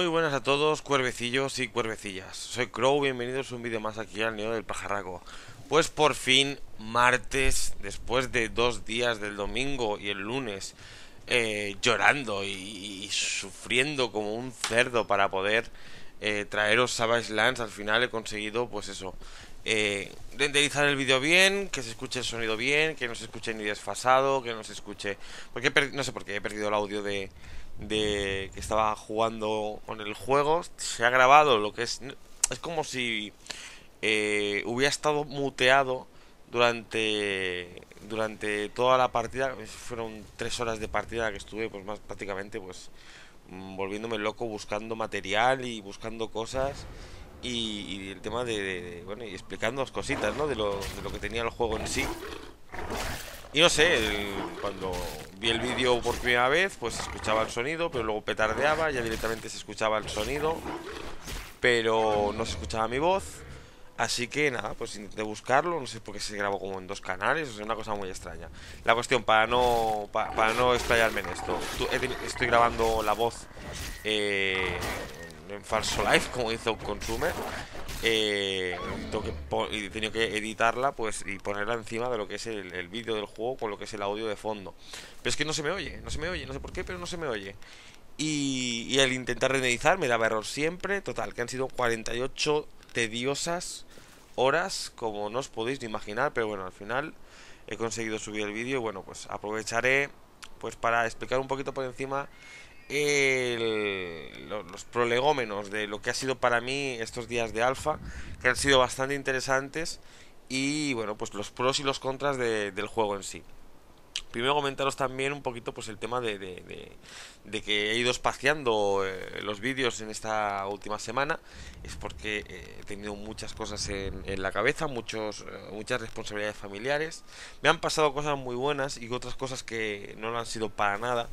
Muy buenas a todos, cuervecillos y cuervecillas. Soy Crow, bienvenidos a un vídeo más aquí al Nido del Pajarraco. Pues por fin, martes, después de dos días del domingo y el lunes, eh, llorando y, sufriendo como un cerdo para poder eh, traeros Savage Lands, al final he conseguido, pues eso, eh, renderizar el vídeo bien, que se escuche el sonido bien, que no se escuche ni desfasado, que no se escuche... Porque no sé por qué he perdido el audio de de que estaba jugando con el juego. Se ha grabado lo que es. Es como si eh, hubiera estado muteado durante durante toda la partida fueron tres horas de partida que estuve pues más prácticamente pues volviéndome loco buscando material y buscando cosas y, el tema de, bueno y explicando las cositas de lo, de lo que tenía el juego en sí y no sé, cuando vi el vídeo por primera vez, pues escuchaba el sonido, pero luego petardeaba, ya directamente se escuchaba el sonido, pero no se escuchaba mi voz. Así que nada, pues intenté buscarlo, no sé por qué se grabó como en dos canales, o sea, una cosa muy extraña. La cuestión, para no, para, no explayarme en esto, estoy grabando la voz eh, en falso live, como hizo un consumer, eh, y que tenido que editarla pues y ponerla encima de lo que es el, vídeo del juego con lo que es el audio de fondo. Pero es que no se me oye, no se me oye, no sé por qué, pero no se me oye. Y, al intentar renderizar me daba error siempre. Total, que han sido 48 tediosas horas, como no os podéis ni imaginar, pero bueno, al final he conseguido subir el vídeo y bueno, pues aprovecharé pues para explicar un poquito por encima los prolegómenos de lo que ha sido para mí estos días de alfa, que han sido bastante interesantes, y bueno, pues los pros y los contras del juego en sí. Primero comentaros también un poquito pues el tema de, que he ido espaciando eh, los vídeos en esta última semana. Es porque eh, he tenido muchas cosas en, la cabeza, muchos, eh, muchas responsabilidades familiares. Me han pasado cosas muy buenas y otras cosas que no lo han sido para nada.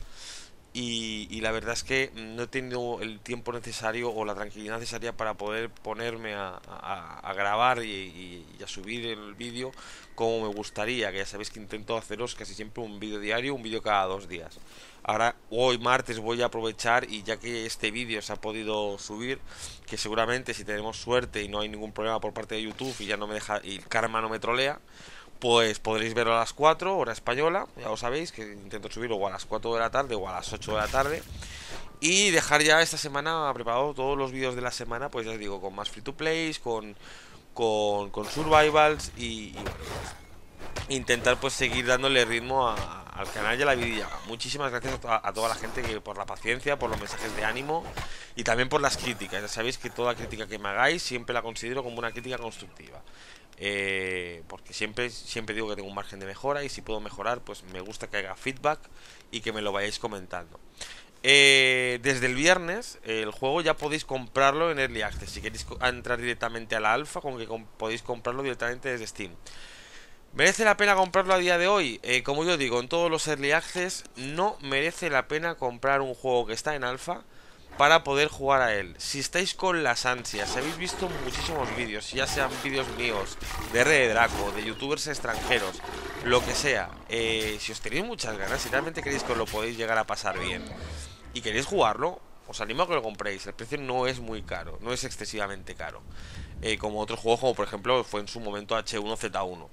Y, la verdad es que no he tenido el tiempo necesario o la tranquilidad necesaria para poder ponerme a, grabar y, a subir el vídeo como me gustaría, que ya sabéis que intento haceros casi siempre un vídeo diario, un vídeo cada dos días. Ahora, hoy martes voy a aprovechar y ya que este vídeo se ha podido subir, que seguramente si tenemos suerte y no hay ningún problema por parte de YouTube y ya no me deja, el karma no me trolea, pues podréis verlo a las 4, hora española, ya os sabéis, que intento subirlo o a las 4 de la tarde o a las 8 de la tarde. Y dejar ya esta semana preparado todos los vídeos de la semana, pues ya os digo, con más free to plays, con, con, survivals y, intentar pues seguir dándole ritmo al canal y a la vidilla. Muchísimas gracias a, toda la gente por la paciencia, por los mensajes de ánimo y también por las críticas. Ya sabéis que toda crítica que me hagáis siempre la considero como una crítica constructiva. Eh, porque siempre, siempre digo que tengo un margen de mejora y si puedo mejorar, pues me gusta que haga feedback y que me lo vayáis comentando. Eh, desde el viernes el juego ya podéis comprarlo en Early Access. Si queréis entrar directamente a la alfa, con que podéis comprarlo directamente desde Steam. ¿Merece la pena comprarlo a día de hoy? Eh, como yo digo, en todos los Early Access no merece la pena comprar un juego que está en alfa para poder jugar a él. Si estáis con las ansias, Si habéis visto muchísimos vídeos, ya sean vídeos míos, de R de Draco, de youtubers extranjeros, lo que sea, eh, si os tenéis muchas ganas, si realmente queréis que os lo podéis llegar a pasar bien y queréis jugarlo, os animo a que lo compréis. El precio no es muy caro, no es excesivamente caro. Eh, como otros juegos, como por ejemplo fue en su momento H1Z1.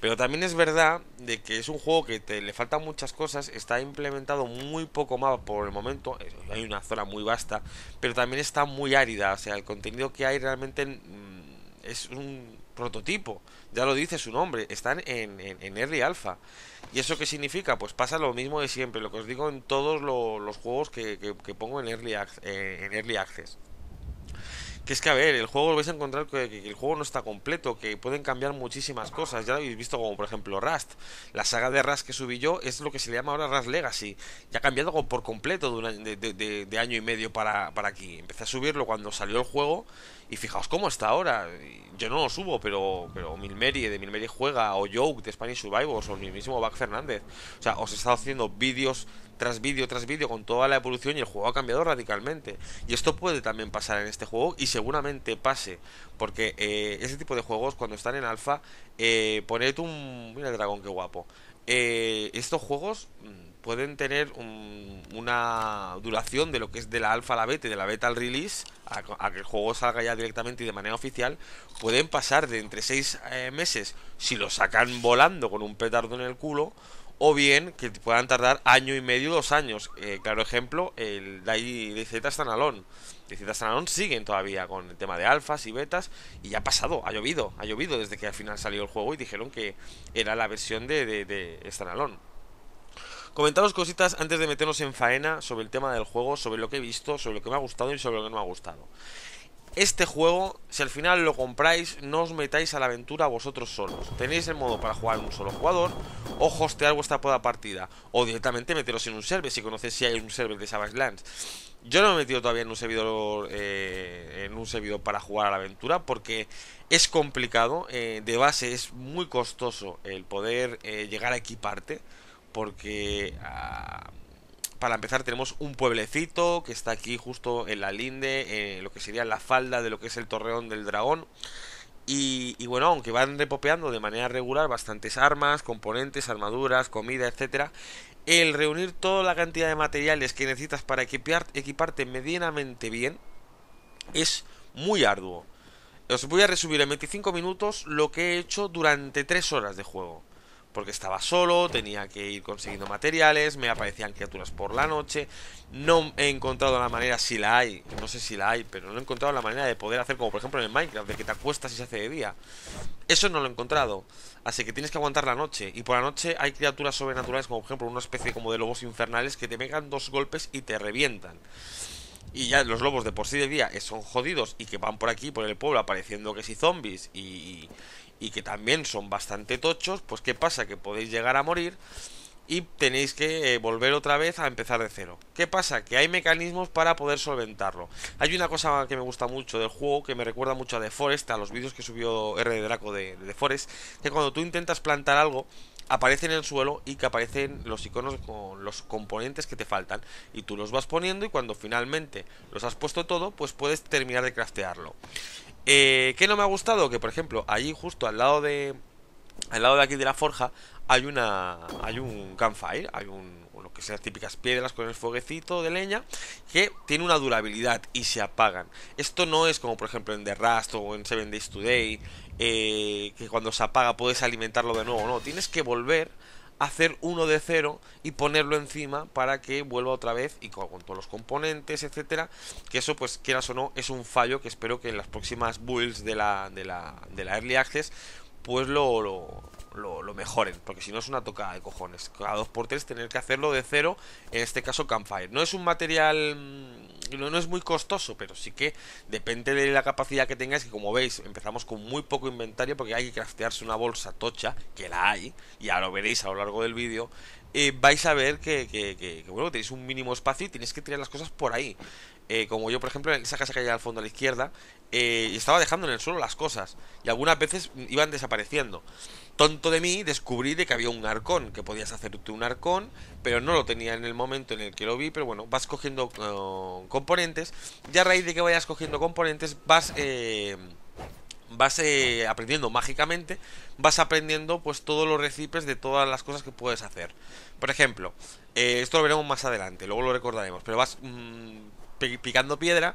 Pero también es verdad de que es un juego que te, le faltan muchas cosas, está implementado muy poco más por el momento, hay una zona muy vasta, pero también está muy árida, o sea, el contenido que hay realmente mm, es un prototipo, ya lo dice su nombre, están en, early alpha. ¿Y eso qué significa? Pues pasa lo mismo de siempre, lo que os digo en todos los juegos que, pongo en early, eh, en early access que es que a ver, el juego lo vais a encontrar que, el juego no está completo, que pueden cambiar muchísimas cosas. Ya lo habéis visto como por ejemplo Rust. La saga de Rust que subí yo es lo que se le llama ahora Rust Legacy. Ya ha cambiado por completo de, año, de, de, año y medio para, para aquí. Empecé a subirlo cuando salió el juego y fijaos cómo está ahora. Yo no lo subo, pero, pero Milmeri de Milmeri Juega, o Joke de Spanish Survivors, o el mismo Back Fernández. O sea, os he estado haciendo vídeos tras vídeo tras vídeo con toda la evolución y el juego ha cambiado radicalmente. Y esto puede también pasar en este juego y seguramente pase, porque eh, ese tipo de juegos cuando están en alfa, eh, poned un... Mira el dragón, qué guapo. Eh, estos juegos mm, pueden tener una duración de lo que es de la alfa a la beta y de la beta al release, a, que el juego salga ya directamente y de manera oficial, pueden pasar de entre 6 eh, meses si lo sacan volando con un petardo en el culo, o bien que puedan tardar año y medio, dos años. Eh, claro ejemplo, el Z de Z Standalone siguen todavía con el tema de alfas y betas y ya ha pasado, ha llovido, ha llovido desde que al final salió el juego y dijeron que era la versión de, de, de Comentaros cositas antes de meternos en faena sobre el tema del juego, sobre lo que he visto, sobre lo que me ha gustado y sobre lo que no me ha gustado. Este juego, si al final lo compráis, no os metáis a la aventura vosotros solos. Tenéis el modo para jugar un solo jugador o hostear vuestra propia partida. O directamente meteros en un server, si conocéis si hay un server de Savage Lands. Yo no me he metido todavía en un servidor eh, en un servidor para jugar a la aventura porque es complicado. Eh, de base es muy costoso el poder eh, llegar a equiparte porque ah, para empezar tenemos un pueblecito que está aquí justo en la linde, eh, lo que sería la falda de lo que es el torreón del dragón. Y, bueno, aunque van repopeando de manera regular bastantes armas, componentes, armaduras, comida, etc el reunir toda la cantidad de materiales que necesitas para equiparte medianamente bien es muy arduo. Os voy a resumir en 25 minutos lo que he hecho durante 3 horas de juego porque estaba solo, tenía que ir consiguiendo materiales, me aparecían criaturas por la noche. No he encontrado la manera, si la hay, no sé si la hay, pero no he encontrado la manera de poder hacer como por ejemplo en el Minecraft, de que te acuestas y se hace de día. Eso no lo he encontrado. Así que tienes que aguantar la noche. Y por la noche hay criaturas sobrenaturales, como por ejemplo una especie como de lobos infernales que te pegan dos golpes y te revientan. Y ya los lobos de por sí de día son jodidos y que van por aquí, por el pueblo, apareciendo que si zombies y, y que también son bastante tochos, pues ¿qué pasa? Que podéis llegar a morir y tenéis que eh, volver otra vez a empezar de cero. ¿Qué pasa? Que hay mecanismos para poder solventarlo. Hay una cosa que me gusta mucho del juego, que me recuerda mucho a The Forest, a los vídeos que subió R. Draco de, The Forest, que cuando tú intentas plantar algo, aparece en el suelo y que aparecen los iconos con los componentes que te faltan. Y tú los vas poniendo y cuando finalmente los has puesto todo, pues puedes terminar de craftearlo. Eh, ¿Qué no me ha gustado? Que por ejemplo, allí justo al lado de. Al lado de aquí de la forja hay una. hay un campfire, hay un. lo que sean típicas piedras con el foguecito de leña. Que tiene una durabilidad y se apagan. Esto no es como por ejemplo en The Rust o en Seven Days Today. Eh, que cuando se apaga puedes alimentarlo de nuevo. No, tienes que volver hacer uno de cero y ponerlo encima para que vuelva otra vez y con, todos los componentes, etcétera. Que eso, pues quieras o no, es un fallo que espero que en las próximas builds de la, de la, de la Early Access, pues lo, lo, lo, mejoren, porque si no es una tocada de cojones. Cada 2x3 tener que hacerlo de cero, en este caso Campfire. No es un material, mm, no, es muy costoso, pero sí que depende de la capacidad que tengáis, que como veis empezamos con muy poco inventario, porque hay que craftearse una bolsa tocha, que la hay, y ya lo veréis a lo largo del vídeo, vais a ver que, que, que, que, bueno, tenéis un mínimo espacio y tenéis que tirar las cosas por ahí. Eh, como yo, por ejemplo, en esa casa que hay al fondo a la izquierda, eh, estaba dejando en el suelo las cosas y algunas veces iban desapareciendo. Tonto de mí, descubrí de que había un arcón, que podías hacerte un arcón, pero no lo tenía en el momento en el que lo vi, pero bueno, vas cogiendo eh, componentes y a raíz de que vayas cogiendo componentes vas... Eh, vas eh, aprendiendo mágicamente, vas aprendiendo pues todos los recipes de todas las cosas que puedes hacer. Por ejemplo, esto lo veremos más adelante, luego lo recordaremos, pero vas mm, picando piedra.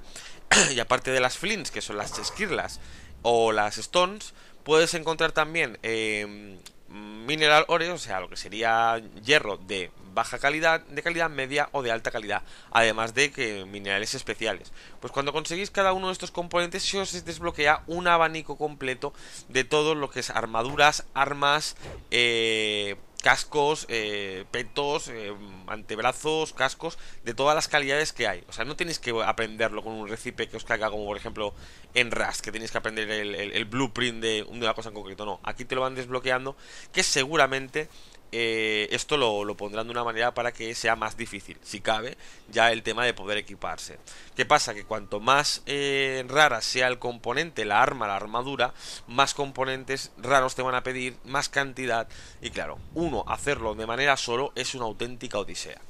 y aparte de las flints, que son las esquirlas o las stones, puedes encontrar también em, mineral oreo, o sea, lo que sería hierro de baja calidad, de calidad media o de alta calidad, además de que minerales especiales. Pues cuando conseguís cada uno de estos componentes, se os desbloquea un abanico completo de todo lo que es armaduras, armas, eh, cascos, eh, petos, eh, antebrazos, cascos, de todas las calidades que hay. O sea, no tenéis que aprenderlo con un recipe que os caiga como por ejemplo en Rust, que tenéis que aprender el, el blueprint de una cosa en concreto. No, aquí te lo van desbloqueando, que seguramente eh, esto lo, pondrán de una manera para que sea más difícil, si cabe, ya el tema de poder equiparse. ¿Qué pasa? Que cuanto más eh, rara sea el componente, la arma, la armadura, más componentes raros te van a pedir, más cantidad. Y claro, uno hacerlo de manera solo es una auténtica odisea.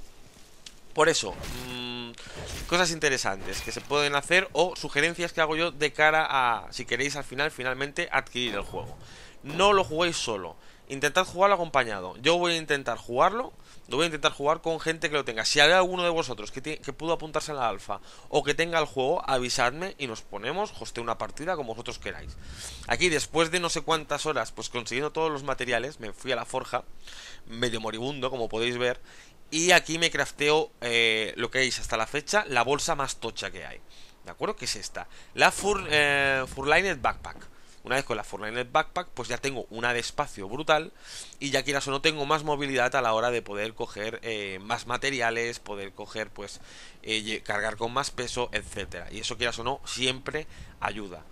Por eso, mm, cosas interesantes que se pueden hacer o sugerencias que hago yo de cara a, si queréis al final, finalmente adquirir el juego. No lo juguéis solo intentad jugarlo acompañado. Yo voy a intentar jugarlo, lo voy a intentar jugar con gente que lo tenga. Si hay alguno de vosotros que, pudo apuntarse a la alfa o que tenga el juego, avisadme y nos ponemos, hosteo una partida como vosotros queráis. Aquí, después de no sé cuántas horas, pues consiguiendo todos los materiales, me fui a la forja, medio moribundo, como podéis ver, y aquí me crafteo eh, lo que hay hasta la fecha, la bolsa más tocha que hay. ¿De acuerdo? Que es esta. La Fur, eh, Furlined Backpack. Una vez con la el Backpack, pues ya tengo una despacio brutal y ya quieras o no tengo más movilidad a la hora de poder coger eh, más materiales, poder coger, pues, eh, cargar con más peso, etcétera. Y eso quieras o no, siempre ayuda.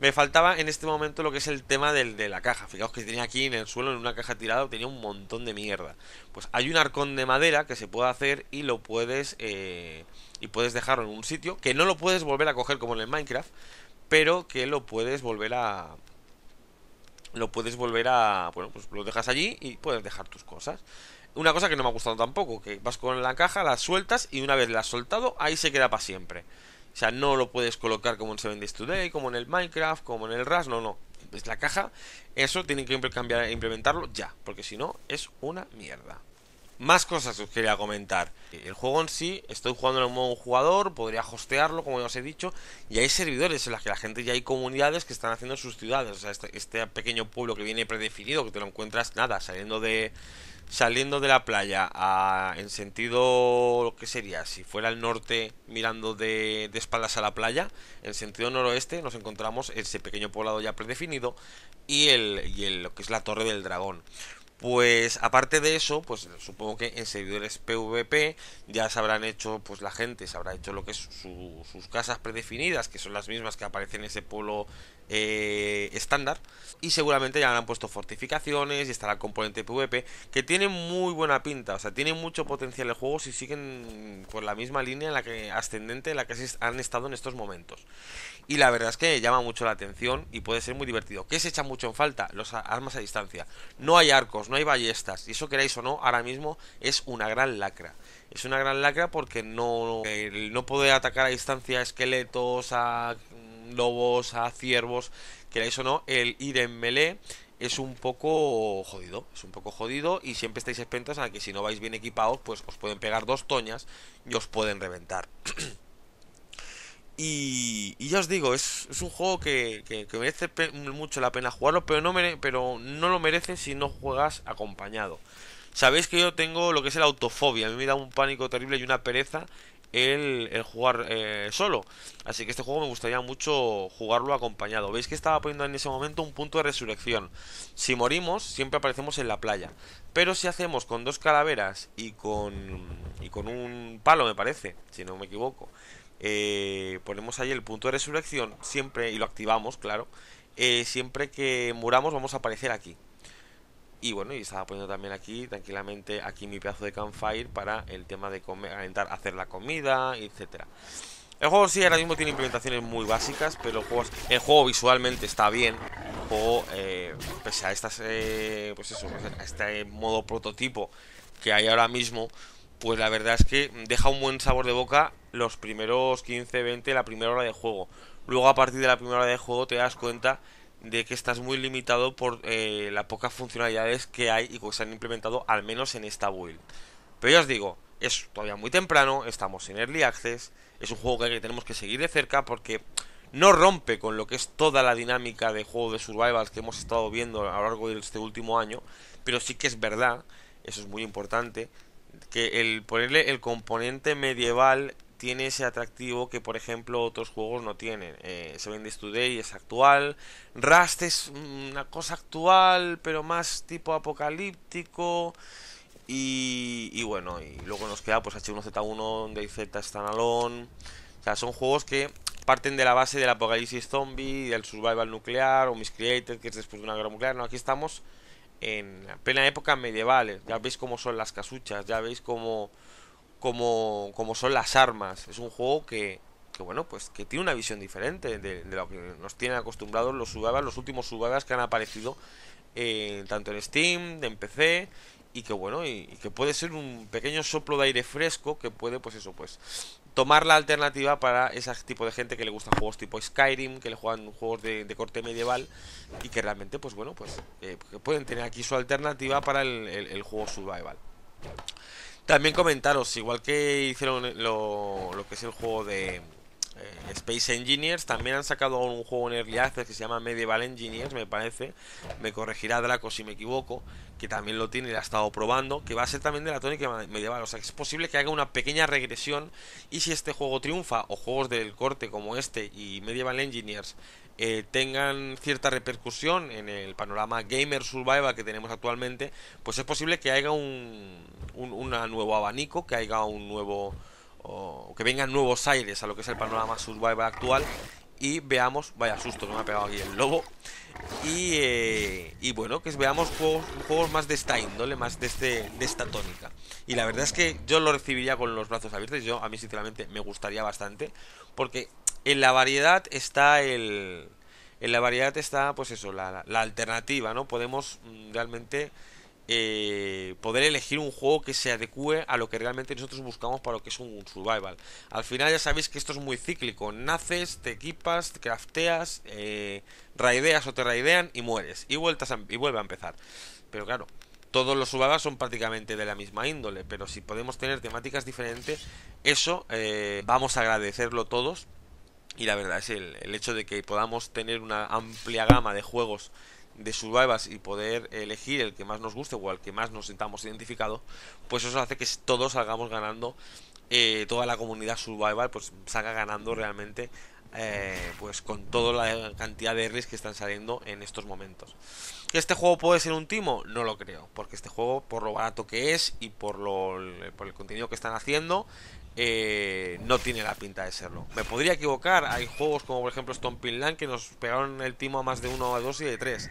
Me faltaba en este momento lo que es el tema del, de la caja. Fijaos que tenía aquí en el suelo, en una caja tirada, tenía un montón de mierda. Pues hay un arcón de madera que se puede hacer y lo puedes. Eh, y puedes dejarlo en un sitio que no lo puedes volver a coger como en el Minecraft pero que lo puedes volver a lo puedes volver a bueno pues lo dejas allí y puedes dejar tus cosas una cosa que no me ha gustado tampoco que vas con la caja la sueltas y una vez la has soltado ahí se queda para siempre o sea no lo puedes colocar como en Seven Days Today como en el Minecraft como en el Rust no no es la caja eso tienen que cambiar implementarlo ya porque si no es una mierda más cosas que os quería comentar. El juego en sí, estoy jugando en modo un jugador, podría hostearlo, como ya os he dicho, y hay servidores en las que la gente ya hay comunidades que están haciendo sus ciudades. O sea, este, este, pequeño pueblo que viene predefinido, que te lo encuentras nada, saliendo de, saliendo de la playa en sentido lo que sería si fuera al norte mirando de, espaldas a la playa en sentido noroeste nos encontramos ese pequeño poblado ya predefinido y el, y lo que es la torre del dragón pues aparte de eso, pues supongo que en servidores PvP ya se habrán hecho, pues la gente se habrá hecho lo que es sus casas predefinidas, que son las mismas que aparecen en ese polo eh, estándar. Y seguramente ya han puesto fortificaciones y estará el componente PvP, que tiene muy buena pinta, o sea, tiene mucho potencial el juego si siguen por la misma línea en la que ascendente en la que han estado en estos momentos. Y la verdad es que llama mucho la atención y puede ser muy divertido. ¿Qué se echa mucho en falta? Los armas a distancia. No hay arcos, no hay ballestas, y eso queráis o no, ahora mismo es una gran lacra es una gran lacra porque no, no poder atacar a distancia esqueletos, a lobos, a ciervos, queráis o no, el ir en melee es un poco jodido, es un poco jodido y siempre estáis expentos a que si no vais bien equipados, pues os pueden pegar dos toñas y os pueden reventar. y, ya os digo, es, un juego que, que, merece mucho la pena jugarlo, pero no, pero no lo merece si no juegas acompañado. Sabéis que yo tengo lo que es la autofobia, a mí me da un pánico terrible y una pereza el, jugar eh, solo. Así que este juego me gustaría mucho jugarlo acompañado. Veis que estaba poniendo en ese momento un punto de resurrección. Si morimos, siempre aparecemos en la playa. Pero si hacemos con dos calaveras y con, y con un palo, me parece, si no me equivoco, eh, ponemos ahí el punto de resurrección siempre y lo activamos, claro. Eh, siempre que muramos vamos a aparecer aquí. Y bueno, y estaba poniendo también aquí tranquilamente aquí mi pedazo de campfire para el tema de comer, hacer la comida, etcétera. El juego sí ahora mismo tiene implementaciones muy básicas, pero el juego, visualmente está bien. El eh, pese a estas eh, pues eso, pues a este modo prototipo que hay ahora mismo, pues la verdad es que deja un buen sabor de boca los primeros 15, 20, la primera hora de juego. Luego a partir de la primera hora de juego te das cuenta de que estás muy limitado por eh, las pocas funcionalidades que hay y que se han implementado al menos en esta build. Pero ya os digo, es todavía muy temprano, estamos en Early Access, es un juego que tenemos que seguir de cerca porque no rompe con lo que es toda la dinámica de juego de survival que hemos estado viendo a lo largo de este último año, pero sí que es verdad, eso es muy importante, que el ponerle el componente medieval tiene ese atractivo que por ejemplo otros juegos no tienen. Eh, se Seven Days Today es actual, Rust es una cosa actual pero más tipo apocalíptico y, bueno, y luego nos queda pues H1Z1, DayZ Standalone, o sea, son juegos que parten de la base del apocalipsis zombie, del survival nuclear o Miscreated que es después de una guerra nuclear, no, aquí estamos en plena época medieval, ya veis cómo son las casuchas, ya veis cómo como, son las armas. Es un juego que, bueno, pues que tiene una visión diferente de, lo que nos tienen acostumbrados los survival los últimos Survival que han aparecido eh, tanto en Steam, en PC y que bueno, y, que puede ser un pequeño soplo de aire fresco que puede, pues eso, pues tomar la alternativa para ese tipo de gente que le gustan juegos tipo Skyrim, que le juegan juegos de, corte medieval y que realmente, pues bueno, pues eh, pueden tener aquí su alternativa para el juego survival. También comentaros, igual que hicieron eh, lo, lo que es el juego de eh, Space Engineers, también han sacado un juego en Early Access que se llama Medieval Engineers, me parece. Me corregirá Draco si me equivoco, que también lo tiene y la ha estado probando, que va a ser también de la tónica medieval. O sea, que es posible que haga una pequeña regresión y si este juego triunfa, o juegos del corte como este y Medieval Engineers eh, tengan cierta repercusión en el panorama gamer survival que tenemos actualmente, pues es posible que haya un, un nuevo abanico, que haya un nuevo... que vengan nuevos aires a lo que es el panorama survival actual y veamos, vaya susto que me ha pegado aquí el lobo y, eh, y bueno, que veamos juegos, más de esta índole, más de, este, de esta tónica y la verdad es que yo lo recibiría con los brazos abiertos, yo a mí sinceramente me gustaría bastante porque en la variedad está el... En la variedad está, pues eso, la, alternativa, ¿no? Podemos mm, realmente eh, poder elegir un juego que se adecue a lo que realmente nosotros buscamos para lo que es un survival. Al final ya sabéis que esto es muy cíclico. Naces, te equipas, te crafteas, eh, raideas o te raidean y mueres. Y, vueltas y vuelve a empezar. Pero claro, todos los survival son prácticamente de la misma índole. Pero si podemos tener temáticas diferentes, eso eh, vamos a agradecerlo todos. Y la verdad es el, el hecho de que podamos tener una amplia gama de juegos de survivals y poder elegir el que más nos guste o al que más nos sintamos identificado pues eso hace que todos salgamos ganando, eh, toda la comunidad survival pues salga ganando realmente eh, pues con toda la cantidad de Rs que están saliendo en estos momentos. ¿Que este juego puede ser un timo? No lo creo, porque este juego por lo barato que es y por, lo, por el contenido que están haciendo eh, no tiene la pinta de serlo. Me podría equivocar, hay juegos como por ejemplo Stomping Land que nos pegaron el timo a más de uno, a dos y de tres.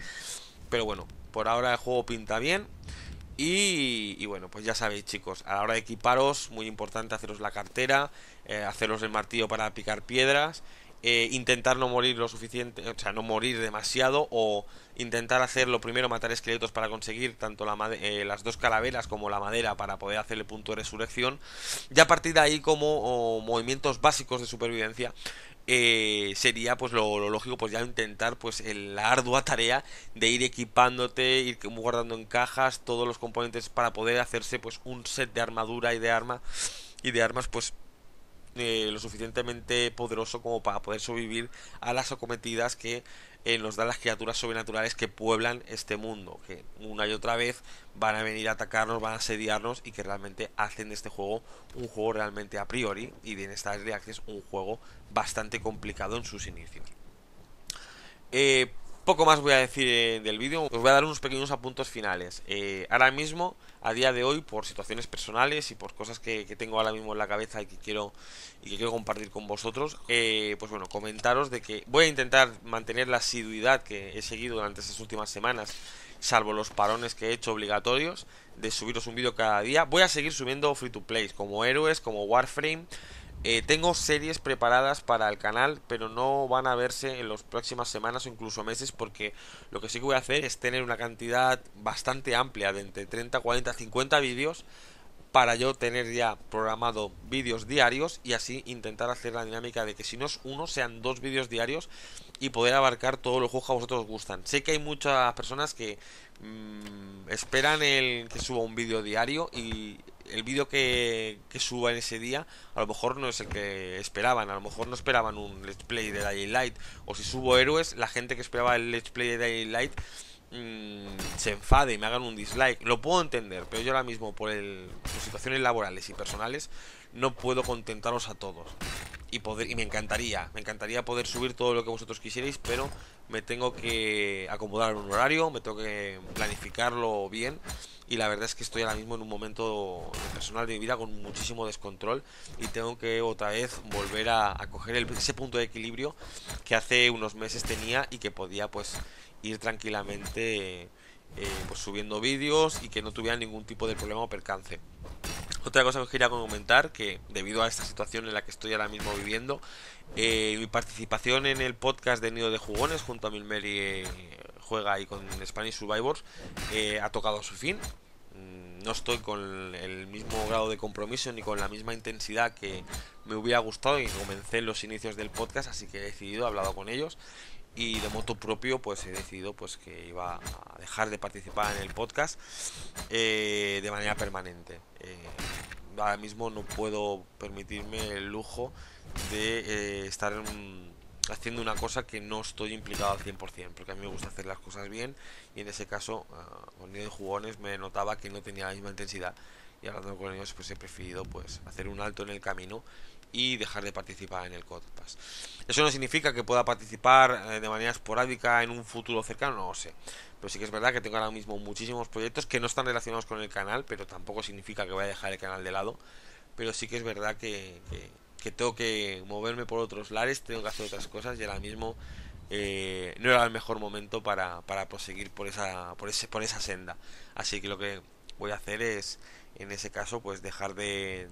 Pero bueno, por ahora el juego pinta bien. Y, bueno, pues ya sabéis chicos, a la hora de equiparos, muy importante haceros la cartera, eh, haceros el martillo para picar piedras eh, intentar no morir lo suficiente, o sea, no morir demasiado o intentar hacer lo primero, matar esqueletos para conseguir tanto la eh, las dos calaveras como la madera para poder hacerle punto de resurrección. Ya a partir de ahí como movimientos básicos de supervivencia. Eh, sería pues lo, lógico pues ya intentar pues la ardua tarea de ir equipándote ir guardando en cajas todos los componentes para poder hacerse pues un set de armadura y de arma y de armas pues lo suficientemente poderoso como para poder sobrevivir a las acometidas que eh, nos dan las criaturas sobrenaturales que pueblan este mundo, que una y otra vez van a venir a atacarnos, van a asediarnos y que realmente hacen de este juego un juego realmente a priori y de estas reacciones un juego bastante complicado en sus inicios. Eh, poco más voy a decir eh, del vídeo, os voy a dar unos pequeños apuntos finales. Eh, ahora mismo, a día de hoy, por situaciones personales y por cosas que, tengo ahora mismo en la cabeza y que quiero, y que quiero compartir con vosotros, eh, pues bueno, comentaros de que voy a intentar mantener la asiduidad que he seguido durante estas últimas semanas, salvo los parones que he hecho obligatorios, de subiros un vídeo cada día. Voy a seguir subiendo free to play, como héroes, como Warframe. Eh, tengo series preparadas para el canal, pero no van a verse en las próximas semanas o incluso meses, porque lo que sí que voy a hacer es tener una cantidad bastante amplia de entre 30, 40, 50 vídeos para yo tener ya programado vídeos diarios y así intentar hacer la dinámica de que si no es uno, sean dos vídeos diarios y poder abarcar todo lo que a vosotros os gustan. Sé que hay muchas personas que mm, esperan el que suba un vídeo diario y el vídeo que, suba en ese día a lo mejor no es el que esperaban, a lo mejor no esperaban un let's play de Daylight o si subo héroes, la gente que esperaba el let's play de Daylight mm, se enfade y me hagan un dislike, lo puedo entender, pero yo ahora mismo por, el, por situaciones laborales y personales no puedo contentaros a todos y, poder, y me encantaría, me encantaría poder subir todo lo que vosotros quisierais, pero me tengo que acomodar un horario, me tengo que planificarlo bien y la verdad es que estoy ahora mismo en un momento personal de mi vida con muchísimo descontrol y tengo que otra vez volver a, coger ese punto de equilibrio que hace unos meses tenía y que podía pues ir tranquilamente eh, pues, subiendo vídeos y que no tuviera ningún tipo de problema o percance. Otra cosa que os quería comentar, que debido a esta situación en la que estoy ahora mismo viviendo, eh, mi participación en el podcast de Nido de Jugones junto a Milmeri y eh, Juega y con Spanish Survivors eh, ha tocado su fin. Mm, no estoy con el mismo grado de compromiso ni con la misma intensidad que me hubiera gustado y comencé los inicios del podcast, así que he decidido, hablar hablado con ellos y de moto propio pues he decidido pues que iba a dejar de participar en el podcast eh, de manera permanente eh, ahora mismo no puedo permitirme el lujo de eh, estar haciendo una cosa que no estoy implicado al 100% porque a mí me gusta hacer las cosas bien y en ese caso ah, con jugones me notaba que no tenía la misma intensidad y hablando con ellos pues he preferido pues hacer un alto en el camino y dejar de participar en el Codepass Eso no significa que pueda participar eh, de manera esporádica en un futuro cercano, no lo sé. Pero sí que es verdad que tengo ahora mismo muchísimos proyectos que no están relacionados con el canal, pero tampoco significa que voy a dejar el canal de lado. Pero sí que es verdad que, tengo que moverme por otros lares, tengo que hacer otras cosas y ahora mismo eh, no era el mejor momento para, para proseguir por esa, por, ese, por esa senda. Así que lo que voy a hacer es en ese caso pues dejar de,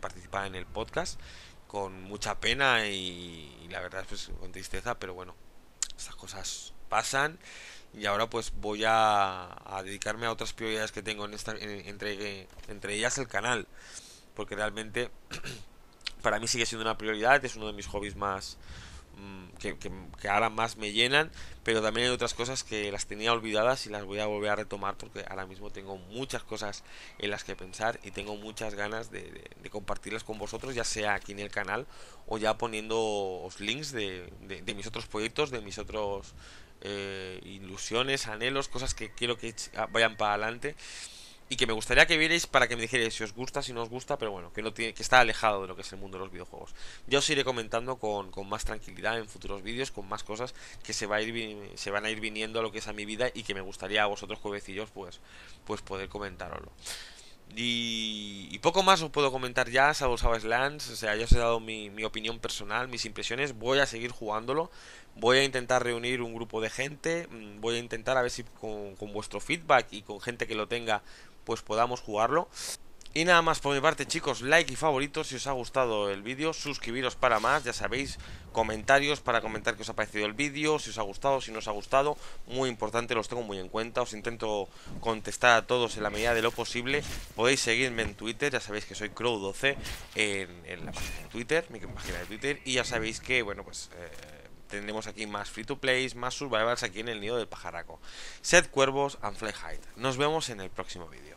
participar en el podcast con mucha pena y, la verdad pues con tristeza, pero bueno, estas cosas pasan y ahora pues voy a, dedicarme a otras prioridades que tengo en esta, entre, entre ellas el canal, porque realmente para mí sigue siendo una prioridad, es uno de mis hobbies más Mm, que, ahora más me llenan, pero también hay otras cosas que las tenía olvidadas y las voy a volver a retomar porque ahora mismo tengo muchas cosas en las que pensar y tengo muchas ganas de, compartirlas con vosotros, ya sea aquí en el canal o ya poniendo links de, mis otros proyectos, de mis otros eh, ilusiones, anhelos, cosas que quiero que vayan para adelante y que me gustaría que vierais para que me dijerais si os gusta, si no os gusta, pero bueno, que no tiene, que está alejado de lo que es el mundo de los videojuegos. Yo os iré comentando con, más tranquilidad en futuros vídeos, con más cosas que se, va a ir, se van a ir viniendo a lo que es a mi vida y que me gustaría a vosotros juevecillos pues, pues poder comentároslo. Y, poco más os puedo comentar ya, salvo Lands, o sea, ya os he dado mi, opinión personal, mis impresiones, voy a seguir jugándolo, voy a intentar reunir un grupo de gente, mm, voy a intentar a ver si con, con vuestro feedback y con gente que lo tenga pues podamos jugarlo. Y nada más por mi parte chicos, like y favoritos si os ha gustado el vídeo, suscribiros para más, ya sabéis, comentarios para comentar que os ha parecido el vídeo, si os ha gustado, si no os ha gustado, muy importante, los tengo muy en cuenta, os intento contestar a todos en la medida de lo posible, podéis seguirme en Twitter, ya sabéis que soy Crow12 en, la página de Twitter, mi página de Twitter, y ya sabéis que, bueno, pues... Eh, tendremos aquí más free to play, más survivals aquí en el nido del pajaraco, set cuervos and fly Hide. Nos vemos en el próximo vídeo.